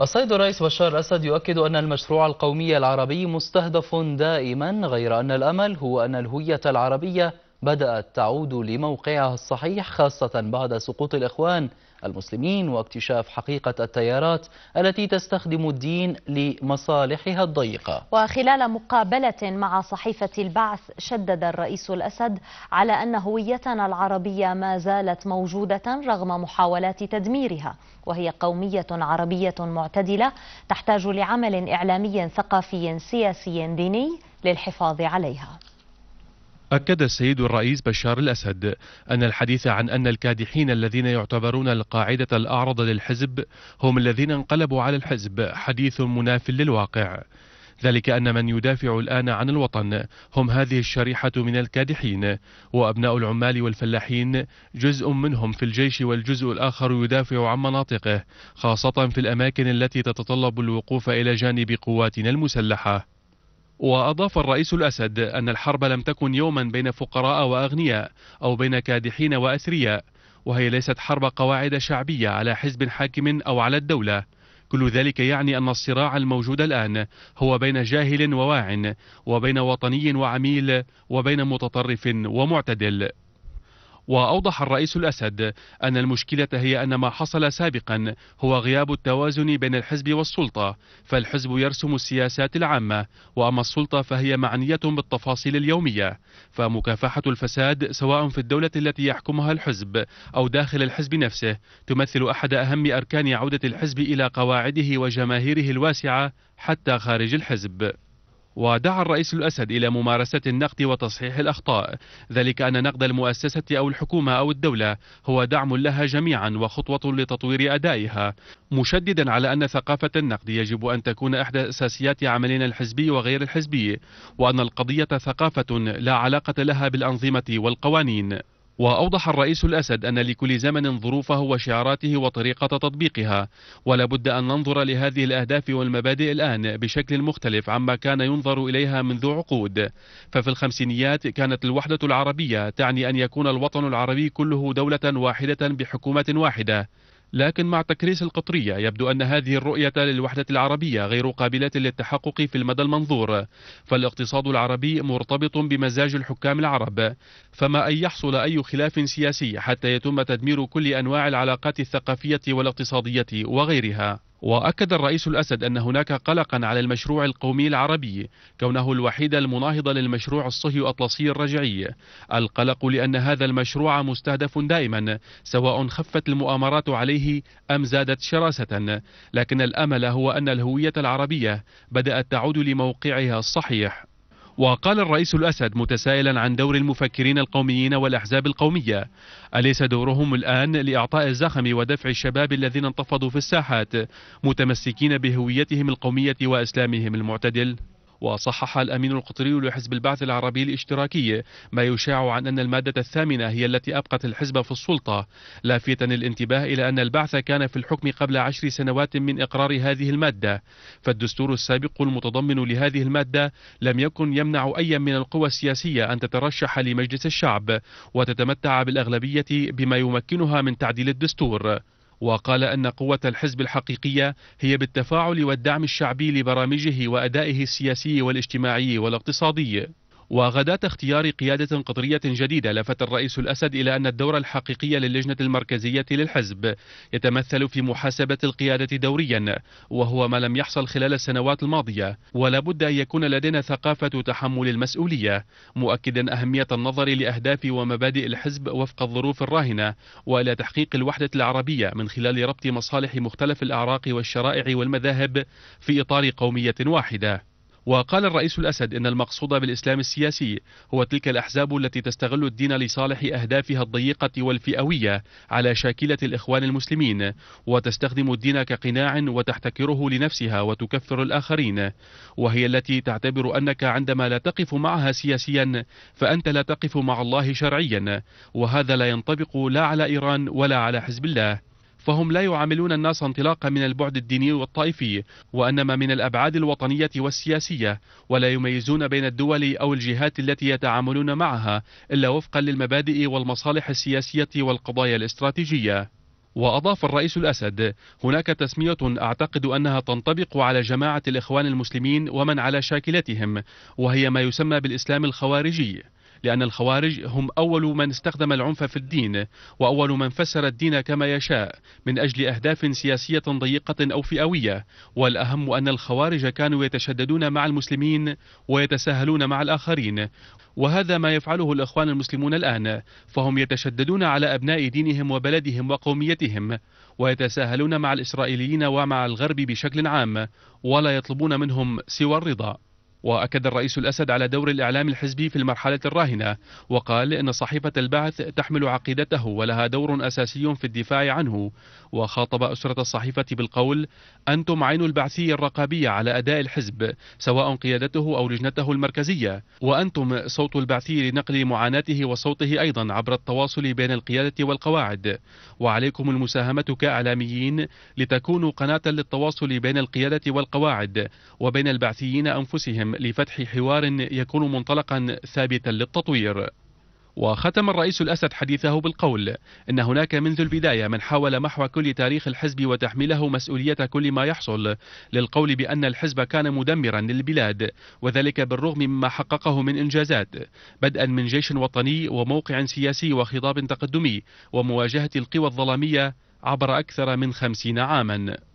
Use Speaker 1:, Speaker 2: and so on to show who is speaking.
Speaker 1: السيد الرئيس بشار الأسد يؤكد أن المشروع القومي العربي مستهدف دائما غير أن الأمل هو أن الهوية العربية بدأت تعود لموقعها الصحيح خاصة بعد سقوط الإخوان المسلمين واكتشاف حقيقة التيارات التي تستخدم الدين لمصالحها الضيقة وخلال مقابلة مع صحيفة البعث شدد الرئيس الأسد على أن هويتنا العربية ما زالت موجودة رغم محاولات تدميرها وهي قومية عربية معتدلة تحتاج لعمل إعلامي ثقافي سياسي ديني للحفاظ عليها أكد السيد الرئيس بشار الأسد أن الحديث عن أن الكادحين الذين يعتبرون القاعدة الأعرض للحزب هم الذين انقلبوا على الحزب حديث مناف للواقع ذلك أن من يدافع الآن عن الوطن هم هذه الشريحة من الكادحين وأبناء العمال والفلاحين جزء منهم في الجيش والجزء الآخر يدافع عن مناطقه خاصة في الأماكن التي تتطلب الوقوف إلى جانب قواتنا المسلحة وأضاف الرئيس الأسد أن الحرب لم تكن يوما بين فقراء وأغنياء أو بين كادحين وأثرياء وهي ليست حرب قواعد شعبية على حزب حاكم أو على الدولة كل ذلك يعني أن الصراع الموجود الآن هو بين جاهل وواع وبين وطني وعميل وبين متطرف ومعتدل وأوضح الرئيس الأسد أن المشكلة هي أن ما حصل سابقا هو غياب التوازن بين الحزب والسلطة فالحزب يرسم السياسات العامة وأما السلطة فهي معنية بالتفاصيل اليومية فمكافحة الفساد سواء في الدولة التي يحكمها الحزب أو داخل الحزب نفسه تمثل أحد أهم أركان عودة الحزب إلى قواعده وجماهيره الواسعة حتى خارج الحزب ودعا الرئيس الأسد إلى ممارسة النقد وتصحيح الأخطاء ذلك أن نقد المؤسسة أو الحكومة أو الدولة هو دعم لها جميعا وخطوة لتطوير أدائها مشددا على أن ثقافة النقد يجب أن تكون إحدى أساسيات عملنا الحزبي وغير الحزبي وأن القضية ثقافة لا علاقة لها بالأنظمة والقوانين وأوضح الرئيس الأسد أن لكل زمن ظروفه وشعاراته وطريقة تطبيقها ولا بد أن ننظر لهذه الأهداف والمبادئ الآن بشكل مختلف عما كان ينظر إليها منذ عقود ففي الخمسينيات كانت الوحدة العربية تعني أن يكون الوطن العربي كله دولة واحدة بحكومة واحدة لكن مع تكريس القطرية يبدو أن هذه الرؤية للوحدة العربية غير قابلة للتحقق في المدى المنظور فالاقتصاد العربي مرتبط بمزاج الحكام العرب فما أن يحصل أي خلاف سياسي حتى يتم تدمير كل أنواع العلاقات الثقافية والاقتصادية وغيرها وأكد الرئيس الأسد أن هناك قلقا على المشروع القومي العربي كونه الوحيد المناهض للمشروع الصهيو أطلسي الرجعي القلق لأن هذا المشروع مستهدف دائما سواء خفت المؤامرات عليه أم زادت شراسة لكن الأمل هو أن الهوية العربية بدأت تعود لموقعها الصحيح وقال الرئيس الأسد متسائلا عن دور المفكرين القوميين والأحزاب القومية أليس دورهم الآن لإعطاء الزخم ودفع الشباب الذين انتفضوا في الساحات متمسكين بهويتهم القومية وإسلامهم المعتدل وصحح الأمين القطري لحزب البعث العربي الاشتراكي ما يشاع عن أن المادة الثامنة هي التي أبقت الحزب في السلطة لافتا الانتباه إلى أن البعث كان في الحكم قبل عشر سنوات من إقرار هذه المادة فالدستور السابق المتضمن لهذه المادة لم يكن يمنع أي من القوى السياسية أن تترشح لمجلس الشعب وتتمتع بالأغلبية بما يمكنها من تعديل الدستور وقال أن قوة الحزب الحقيقية هي بالتفاعل والدعم الشعبي لبرامجه وأدائه السياسي والاجتماعي والاقتصادي وغداة اختيار قيادة قطرية جديدة لفت الرئيس الأسد إلى أن الدور الحقيقي للجنة المركزية للحزب يتمثل في محاسبة القيادة دوريا وهو ما لم يحصل خلال السنوات الماضية ولا بد أن يكون لدينا ثقافة تحمل المسؤولية مؤكدا أهمية النظر لأهداف ومبادئ الحزب وفق الظروف الراهنة وإلى تحقيق الوحدة العربية من خلال ربط مصالح مختلف الأعراق والشرائع والمذاهب في إطار قومية واحدة وقال الرئيس الأسد إن المقصود بالإسلام السياسي هو تلك الأحزاب التي تستغل الدين لصالح أهدافها الضيقة والفئوية على شاكلة الإخوان المسلمين وتستخدم الدين كقناع وتحتكره لنفسها وتكفر الآخرين وهي التي تعتبر أنك عندما لا تقف معها سياسيا فأنت لا تقف مع الله شرعيا وهذا لا ينطبق لا على إيران ولا على حزب الله فهم لا يعاملون الناس انطلاقا من البعد الديني والطائفي وانما من الابعاد الوطنيه والسياسيه ولا يميزون بين الدول او الجهات التي يتعاملون معها الا وفقا للمبادئ والمصالح السياسيه والقضايا الاستراتيجيه وأضاف الرئيس الأسد هناك تسمية أعتقد أنها تنطبق على جماعة الإخوان المسلمين ومن على شاكلتهم وهي ما يسمى بالإسلام الخوارجي لأن الخوارج هم أول من استخدم العنف في الدين وأول من فسر الدين كما يشاء من أجل أهداف سياسية ضيقة أو فئوية والأهم أن الخوارج كانوا يتشددون مع المسلمين ويتساهلون مع الآخرين وهذا ما يفعله الإخوان المسلمون الآن فهم يتشددون على أبناء دينهم وبلدهم وقوميتهم ويتساهلون مع الإسرائيليين ومع الغرب بشكل عام ولا يطلبون منهم سوى الرضا وأكد الرئيس الأسد على دور الإعلام الحزبي في المرحلة الراهنة وقال إن صحيفة البعث تحمل عقيدته ولها دور أساسي في الدفاع عنه وخاطب أسرة الصحيفة بالقول أنتم عين البعثية الرقابية على أداء الحزب سواء قيادته أو لجنته المركزية وأنتم صوت البعثي لنقل معاناته وصوته أيضا عبر التواصل بين القيادة والقواعد وعليكم المساهمة كإعلاميين لتكونوا قناة للتواصل بين القيادة والقواعد وبين البعثيين أنفسهم العالم لفتح حوار يكون منطلقا ثابتا للتطوير وختم الرئيس الأسد حديثه بالقول إن هناك منذ البداية من حاول محو كل تاريخ الحزب وتحميله مسؤولية كل ما يحصل للقول بأن الحزب كان مدمرا للبلاد وذلك بالرغم مما حققه من إنجازات بدءا من جيش وطني وموقع سياسي وخطاب تقدمي ومواجهة القوى الظلامية عبر أكثر من خمسين عاما